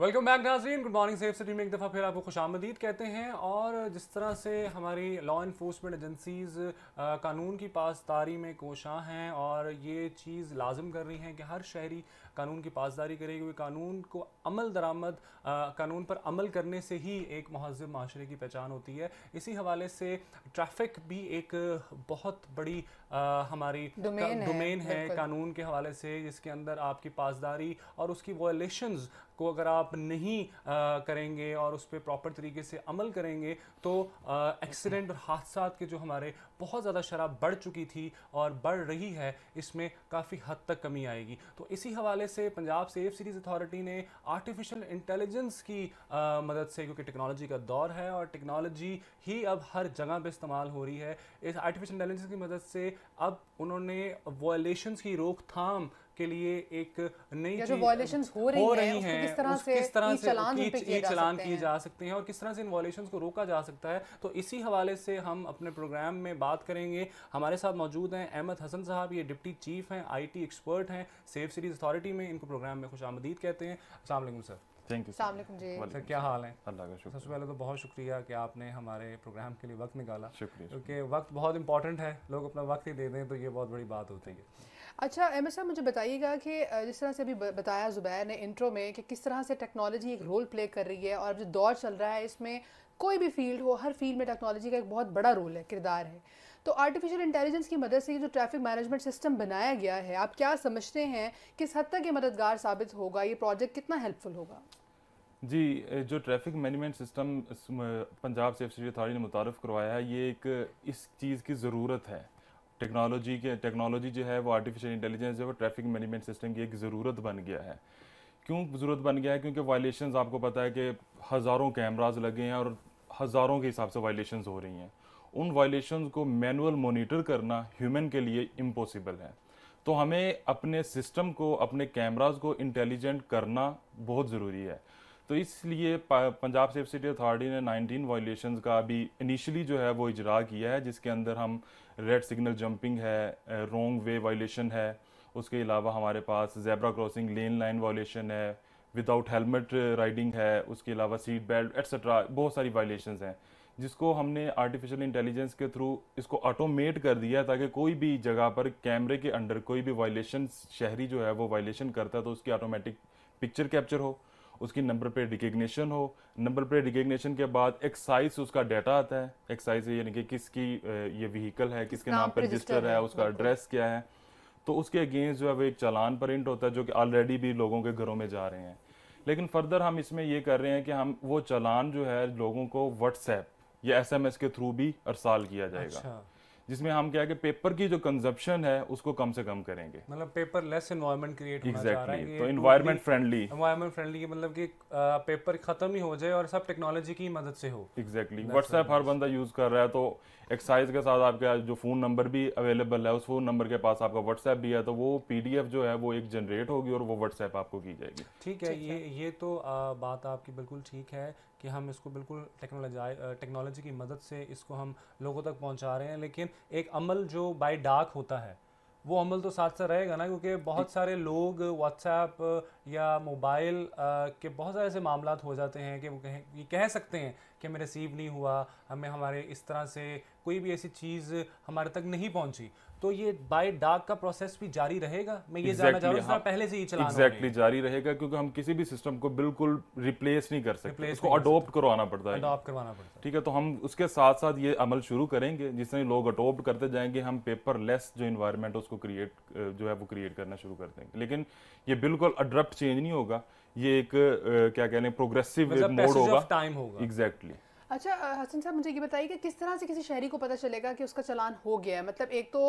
Welcome back नाजरीन good morning safe city में एक दफ़ा फिर आपको खुश आमदीद कहते हैं और जिस तरह से हमारी लॉ इन्फोर्समेंट एजेंसीज़ कानून की पासदारी में कोशा हैं और ये चीज़ लाजम कर रही हैं कि हर शहरी कानून की पासदारी करेगी क्योंकि कानून को अमल दरामद कानून पर अमल करने से ही एक महजब माशरे की पहचान होती है इसी हवाले से ट्रैफिक भी एक बहुत बड़ी आ, हमारी डोमेन है, है कानून के हवाले से जिसके अंदर आपकी पासदारी और उसकी वोलेशन को अगर आप आप नहीं करेंगे और उस पर प्रॉपर तरीके से अमल करेंगे तो एक्सीडेंट और हादसा के जो हमारे बहुत ज़्यादा शराब बढ़ चुकी थी और बढ़ रही है इसमें काफ़ी हद तक कमी आएगी तो इसी हवाले से पंजाब सेफ सीरीज़ अथॉरिटी ने आर्टिफिशियल इंटेलिजेंस की आ, मदद से क्योंकि टेक्नोलॉजी का दौर है और टेक्नोलॉजी ही अब हर जगह पर इस्तेमाल हो रही है इस आर्टिफिशियल इंटेलिजेंस की मदद से अब उन्होंने वॉयलेशन की रोकथाम के लिए एक नई जो वॉयेशन हो रही, हो रही है किस तरह से किस तरह से चलान किए जा सकते हैं और किस तरह से इन वॉयेशन को रोका जा सकता है तो इसी हवाले से हम अपने प्रोग्राम में बात करेंगे हमारे साथ मौजूद हैं अहमद हसन साहब ये डिप्टी चीफ हैं आई एक्सपर्ट हैं सेफ सीरीज अथॉरिटी में इनको प्रोग्राम में खुश कहते हैं असल सर थैंक यू सर क्या हाल है अल्लाह का शुक्र सबसे पहले तो बहुत शुक्रिया कि आपने हमारे प्रोग्राम के लिए वक्त निकाला शुक्रिया क्योंकि वक्त बहुत इंपॉर्टेंट है लोग अपना वक्त ही दे दें तो ये बहुत बड़ी बात होती है अच्छा एम साहब मुझे बताइएगा कि जिस तरह से अभी बताया ज़ुबैर ने इंट्रो में कि किस तरह से टेक्नोलॉजी एक रोल प्ले कर रही है और जो दौर चल रहा है इसमें कोई भी फील्ड हो हर फील्ड में टेक्नोलॉजी का एक बहुत बड़ा रोल है किरदार है तो आर्टिफिशियल इंटेलिजेंस की मदद से ये जो ट्रैफिक मैनेजमेंट सिस्टम बनाया गया है आप क्या समझते हैं किस हद तक ये मददगार साबित होगा ये प्रोजेक्ट कितना हेल्पफुल होगा जी जो traffic management system Punjab safety authority ने मुतारफ़ करवाया है ये एक इस चीज़ की ज़रूरत है टेक्नोलॉजी के टेक्नोलॉजी जो है वो आर्टिफिशियल इंटेलिजेंस जो है वो ट्रैफिक मैनेजमेंट सिस्टम की एक ज़रूरत बन गया है क्यों ज़रूरत बन गया है क्योंकि वायलेशन आपको पता है कि हज़ारों कैमराज लगे हैं और हज़ारों के हिसाब से वायलेशन हो रही हैं उन वायलेशन को मैनुअल मोनिटर करना ह्यूमन के लिए इम्पॉसिबल है तो हमें अपने सिस्टम को अपने कैमराज को इंटेलिजेंट करना बहुत ज़रूरी है तो इसलिए पंजाब सेफ सिटी अथॉरिटी ने 19 वायलेशन का अभी इनिशियली जो है वो इजरा किया है जिसके अंदर हम रेड सिग्नल जंपिंग है रोंग वे वायलेशन है उसके अलावा हमारे पास zebra crossing lane line violation है विदाउट हेलमेट राइडिंग है उसके अलावा सीट बेल्ट एट्सट्रा बहुत सारी वायलेशन हैं जिसको हमने आर्टिफिशियल इंटेलिजेंस के थ्रू इसको ऑटोमेट कर दिया ताकि कोई भी जगह पर कैमरे के अंडर कोई भी वायलेशन शहरी जो है वो वायलेशन करता है तो उसकी ऑटोमेटिक पिक्चर कैप्चर हो उसकी नंबर प्लेट रिकग्निशन हो नंबर प्लेट रिकग्निशन के बाद एक्साइज साइज उसका डाटा आता है एक्साइज यानी कि किसकी ये व्हीकल है किसके नाम पर रजिस्टर है उसका एड्रेस क्या है तो उसके अगेंस्ट जो है वो एक चालान प्रिंट होता है जो कि ऑलरेडी भी लोगों के घरों में जा रहे हैं लेकिन फर्दर हम इसमें ये कर रहे हैं कि हम वो चालान जो है लोगों को व्हाट्सएप या एस के थ्रू भी अरसाल किया जाएगा अच्छा। जिसमें हम क्या है कि पेपर की जो कंजप्शन है उसको कम से कम करेंगे मतलब पेपर लेस एनवायरनमेंट क्रिएट होना exactly. तो एनवायरनमेंट फ्रेंडली एनवायरनमेंट फ्रेंडली मतलब कि पेपर खत्म ही हो जाए और सब टेक्नोलॉजी की मदद से हो एग्जैक्टली व्हाट्सएप हर बंदा यूज कर रहा है तो एक्साइज के साथ आपके जो फोन नंबर भी अवेलेबल है उस फोन नंबर के पास आपका व्हाट्सएप भी है तो वो पीडीएफ जो है वो एक जनरेट होगी और वो व्हाट्सएप आपको की जाएगी ठीक है ये ये तो बात आपकी बिल्कुल ठीक है कि हम इसको बिल्कुल टेक्नोलॉजी टेक्नोलॉजी की मदद से इसको हम लोगों तक पहुंचा रहे हैं लेकिन एक अमल जो बाय डार्क होता है वो अमल तो साथ साथ रहेगा ना क्योंकि बहुत सारे लोग व्हाट्सएप या मोबाइल के बहुत सारे ऐसे मामला हो जाते हैं कि वो कहें ये कह सकते हैं कि हमें रिसीव नहीं हुआ हमें हमारे इस तरह से कोई भी ऐसी चीज़ हमारे तक नहीं पहुंची तो ये बाय डाक का प्रोसेस भी जारी रहेगा मैं ये exactly, जानना हाँ, पहले से ही चला एग्जैक्टली exactly, जारी रहेगा क्योंकि हम किसी भी सिस्टम को बिल्कुल रिप्लेस नहीं कर सकते इसको अडोप्ट करवाना पड़ता है अडोप्ट करवाना पड़ता है ठीक है तो हम उसके साथ साथ ये अमल शुरू करेंगे जिसने लोग अडोप्ट करते जाएंगे हम पेपर लेस जो इन्वायरमेंट उसको क्रिएट जो है वो क्रिएट करना शुरू कर देंगे लेकिन ये बिल्कुल अड्रप्ट चेंज नहीं होगा ये एक क्या कह लें प्रोग्रेसिव मोड होगा टाइम होगा एग्जैक्टली अच्छा हसन साहब मुझे ये बताइए कि किस तरह से किसी शहरी को पता चलेगा कि उसका चलान हो गया है मतलब एक तो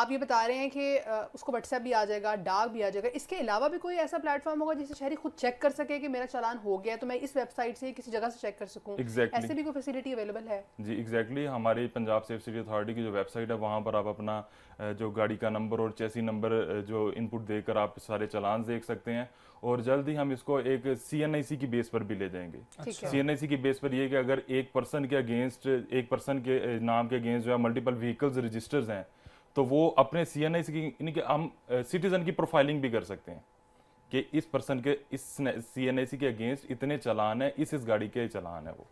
आप ये बता रहे हैं कि उसको व्हाट्सएप भी आ जाएगा डाक भी आ जाएगा इसके अलावा भी कोई ऐसा प्लेटफॉर्म होगा जिससे शहरी खुद चेक कर सके कि मेरा चलान हो गया है तो मैं इस वेबसाइट से किसी जगह से चेक कर सकूँ exactly. ऐसे भी कोई फैसिलिटी अवेलेबल है जी एग्जैक्टली exactly, हमारे पंजाब सेफ सिटी अथॉरिटी की जो वेबसाइट है वहाँ पर आप अपना जो गाड़ी का नंबर और चेसी नंबर जो इनपुट देकर आप सारे चलान देख सकते हैं और जल्द ही हम इसको एक सी की बेस पर भी ले जाएंगे सी की बेस पर यह कि अगर एक पर्सन के अगेंस्ट एक पर्सन के नाम के अगेंस्ट जो है मल्टीपल व्हीकल्स रजिस्टर्स हैं तो वो अपने सी एन आई सी की हम सिटीजन की प्रोफाइलिंग भी कर सकते हैं कि इस पर्सन के इस सी एन आई सी के अगेंस्ट इतने चलान है इस इस गाड़ी के चलान है वो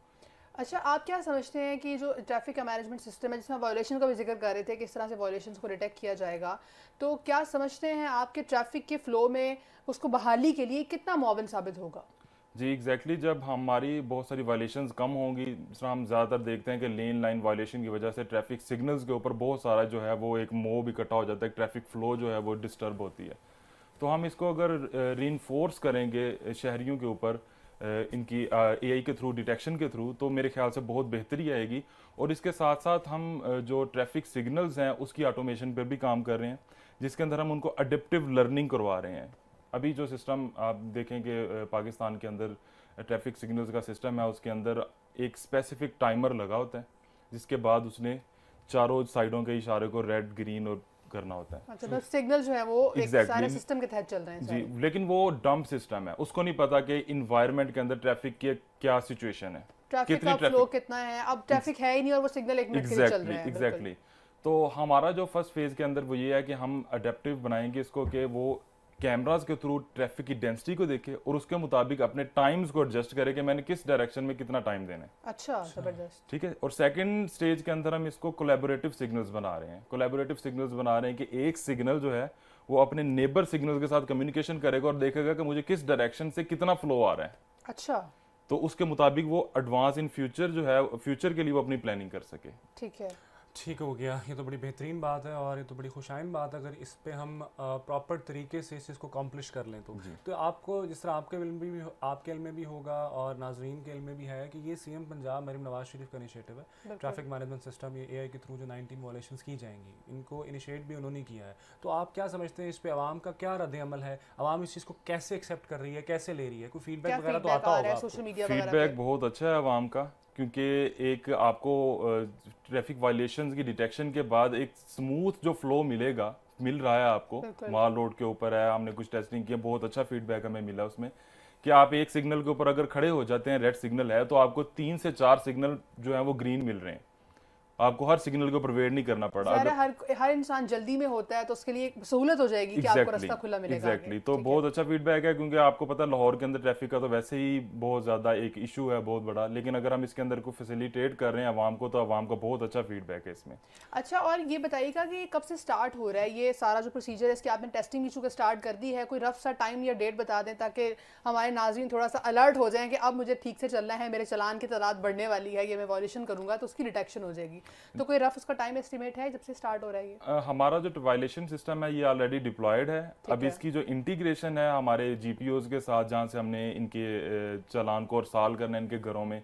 अच्छा आप क्या समझते हैं कि जो ट्रैफिक का मैनेजमेंट सिस्टम है जिसमें वायोलेशन का भी जिक्र कर रहे थे किस तरह से वायोलेशन को डिटेक्ट किया जाएगा तो क्या समझते हैं आपके ट्रैफिक के फ्लो में उसको बहाली के लिए कितना मावन साबित होगा जी एग्जैक्टली exactly, जब हमारी बहुत सारी वायलेशन कम होंगी जिस हम ज़्यादातर देखते हैं कि लेन लाइन वायलेशन की वजह से ट्रैफिक सिग्नल्स के ऊपर बहुत सारा जो है वो एक मोब इकट्ठा हो जाता है ट्रैफिक फ्लो जो है वो डिस्टर्ब होती है तो हम इसको अगर री करेंगे शहरीों के ऊपर इनकी ए के थ्रू डिटेक्शन के थ्रू तो मेरे ख्याल से बहुत बेहतरी आएगी और इसके साथ साथ हम जो ट्रैफिक सिग्नल्स हैं उसकी ऑटोमेशन पर भी काम कर रहे हैं जिसके अंदर हम उनको अडेप्टिव लर्निंग करवा रहे हैं अभी जो सिस्टम आप देखें कि पाकिस्तान के अंदर ट्रैफिक सिग्नल्स का सिस्टम है उसके अंदर एक स्पेसिफिक टाइमर लगा होता है जिसके बाद उसने चारों साइडों के इशारे को रेड ग्रीन और करना होता है मतलब अच्छा, तो सिग्नल जो है वो exactly. एक सारे सिस्टम के तहत चल रहे हैं जी लेकिन वो डंप सिस्टम है उसको नहीं पता कि इन्वायरमेंट के अंदर ट्रैफिक की क्या सिचुएशन है ट्रैफिक का फ्लो कितना है अब ट्रैफिक है ही नहीं और वो सिग्नल एक मिनट exactly, के लिए चल रहे हैं एग्जैक्टली exactly. तो हमारा जो फर्स्ट फेज के अंदर वो ये है कि हम अडेप्टिव बनाएंगे इसको कि वो कैमराज के थ्रू ट्रैफिक की डेंसिटी को देखे और उसके मुताबिक अपने टाइम्स को एडजस्ट करे कि मैंने किस डायरेक्शन में कितना टाइम देना है अच्छा जबरदस्त ठीक है और सेकंड स्टेज के अंदर हम इसको कोलेबोरेटिव सिग्नल्स बना रहे हैं कोलेबोरेटिव सिग्नल्स बना रहे हैं कि एक सिग्नल जो है वो अपने नेबर सिग्नल के साथ कम्युनिकेशन करेगा और देखेगा कि मुझे किस डायरेक्शन से कितना फ्लो आ रहा है अच्छा तो उसके मुताबिक वो एडवांस इन फ्यूचर जो है फ्यूचर के लिए वो अपनी प्लानिंग कर सके ठीक है ठीक हो गया ये तो बड़ी बेहतरीन बात है और ये तो बड़ी खुशाइन बात है अगर इस पर हम प्रॉपर तरीके से इस चीज़ को कॉम्प्लिश कर लें तो तो आपको जिस तरह आपके इल्म भी आपके इल्म में भी होगा और नाजरीन के इल्म में भी है कि ये सीएम पंजाब मरीम नवाज शरीफ का इनिशिएटिव है ट्रैफिक मैनेजमेंट सिस्टम ये एआई के थ्रू जो नाइनटीन वॉलेशन की जाएंगी इनको इनिशिएट भी उन्होंने किया है तो आप क्या समझते हैं इस पर आवाम का क्या रद्द अमल है आवाम इस चीज़ को कैसे एक्सेप्ट कर रही है कैसे ले रही है कोई फीडबैक वगैरह तो आता होगा फीडबैक बहुत अच्छा है आवाम का क्योंकि एक आपको ट्रैफिक वायलेशन की डिटेक्शन के बाद एक स्मूथ जो फ्लो मिलेगा मिल रहा है आपको माल रोड के ऊपर है हमने कुछ टेस्टिंग किया बहुत अच्छा फीडबैक हमें मिला उसमें कि आप एक सिग्नल के ऊपर अगर खड़े हो जाते हैं रेड सिग्नल है तो आपको तीन से चार सिग्नल जो है वो ग्रीन मिल रहे हैं आपको हर सिग्नल के ऊपर वेट नहीं करना पड़ा अगर हर हर इंसान जल्दी में होता है तो उसके लिए सहूलत हो जाएगी exactly, कि आपको रास्ता खुला मिलेगा exactly, तो बहुत अच्छा फीडबैक है क्योंकि आपको पता है लाहौर के अंदर ट्रैफिक का तो वैसे ही बहुत ज्यादा एक इशू है बहुत बड़ा लेकिन अगर हम इसके अंदर को फैसिलिटेट कर रहे हैं आवाम को तो आवाम का बहुत अच्छा फीडबैक है इसमें अच्छा और ये बताइएगा कि कब से स्टार्ट हो रहा है ये सारा जो प्रोसीजर है इसकी आपने टेस्टिंग इशू का स्टार्ट कर दी है कोई रफ सा टाइम या डेट बता दें ताकि हमारे नाजरन थोड़ा सा अलर्ट हो जाए कि अब मुझे ठीक से चलना है मेरे चलान की तादाद बढ़ने वाली है ये मैं वॉल्यूशन करूंगा तो उसकी डिटेक्शन हो जाएगी तो कोई रफ उसका टाइम एस्टिमेट है जब से स्टार्ट हो रहा है ये हमारा जो वायलेशन सिस्टम है ये ऑलरेडी डिप्लॉयड है अब है। इसकी जो इंटीग्रेशन है हमारे जी के साथ जहाँ से हमने इनके चलान को और साल करना है इनके घरों में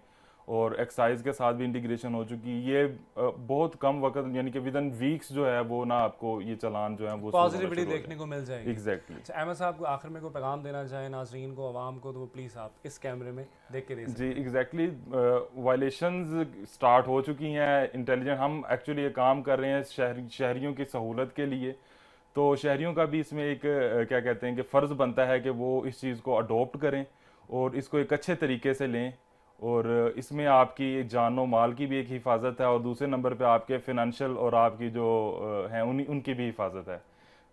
और एक्सरसाइज के साथ भी इंटीग्रेशन हो चुकी है ये बहुत कम वक्त यानी कि विद इन वीक्स जो है वो ना आपको ये चलान जो है वो पॉजिटिविटी देखने को मिल जाएगी एग्जैक्टली exactly. अहमद अच्छा, साहब आखिर में कोई पैगाम देना चाहे नाजरीन को आवाम को तो वो प्लीज़ आप इस कैमरे में देख के जी एग्जैक्टली वायलेशन स्टार्ट हो चुकी हैं इंटेलिजेंट हम एक्चुअली ये काम कर रहे हैं शहर शहरीों की सहूलत के लिए तो शहरीों का भी इसमें एक क्या कहते हैं कि फ़र्ज़ बनता है कि वो इस चीज़ को अडोप्ट करें और इसको एक अच्छे तरीके से लें और इसमें आपकी जानो माल की भी एक हिफाजत है और दूसरे नंबर पे आपके फिनंशल और आपकी जो हैं उन उनकी भी हिफाजत है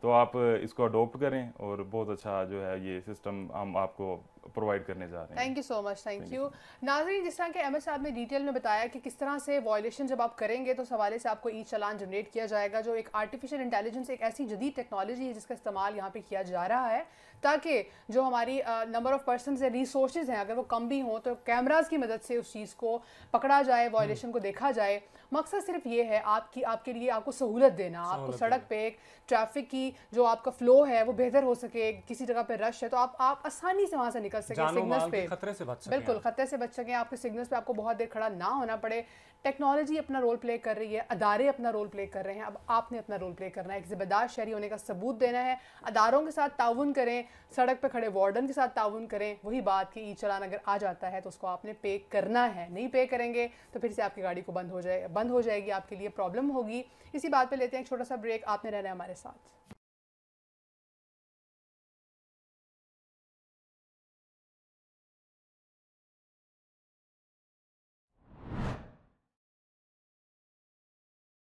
तो आप इसको अडोप्ट करें और बहुत अच्छा जो है ये सिस्टम हम आपको प्रोवाइड करने जा रहे हैं thank you so much thank you नाजरी जिस तरह के एम साहब ने डिटेल में बताया कि किस तरह से वॉयलेशन जब आप करेंगे तो सवाले से आपको ई चलान जनरेट किया जाएगा जो एक आर्टिफिशियल इंटेलिजेंस एक ऐसी जदीद टेक्नोलॉजी है जिसका इस्तेमाल यहाँ पे किया जा रहा है ताकि जो हमारी नंबर ऑफ़ पर्सन है रिसोर्स हैं अगर वो कम भी हों तो कैमराज की मदद से उस चीज़ को पकड़ा जाए वॉयलेशन हम्म। को देखा जाए मकसद सिर्फ ये है आपकी आपके लिए आपको सहूलत देना आपको सड़क पे एक ट्रैफिक की जो आपका फ्लो है वो बेहतर हो सके किसी जगह पे रश है तो आप आप आसानी से वहाँ से निकल बच सके सिग्नल पे खतरे से बच सके बिल्कुल खतरे से बच सके आपके सिग्नल पे आपको बहुत देर खड़ा ना होना पड़े टेक्नोलॉजी अपना रोल प्ले कर रही है अदारे अपना रोल प्ले कर रहे हैं अब आपने अपना रोल प्ले करना है एक जिम्मेदार शहरी होने का सबूत देना है अदारों के साथ ताउन करें सड़क पर खड़े वार्डन के साथ ताउन करें वही बात कि ई चलान अगर आ जाता है तो उसको आपने पे करना है नहीं पे करेंगे तो फिर से आपकी गाड़ी को बंद हो जाए बंद हो जाएगी आपके लिए प्रॉब्लम होगी इसी बात पर लेते हैं एक छोटा सा ब्रेक आपने रहना है हमारे साथ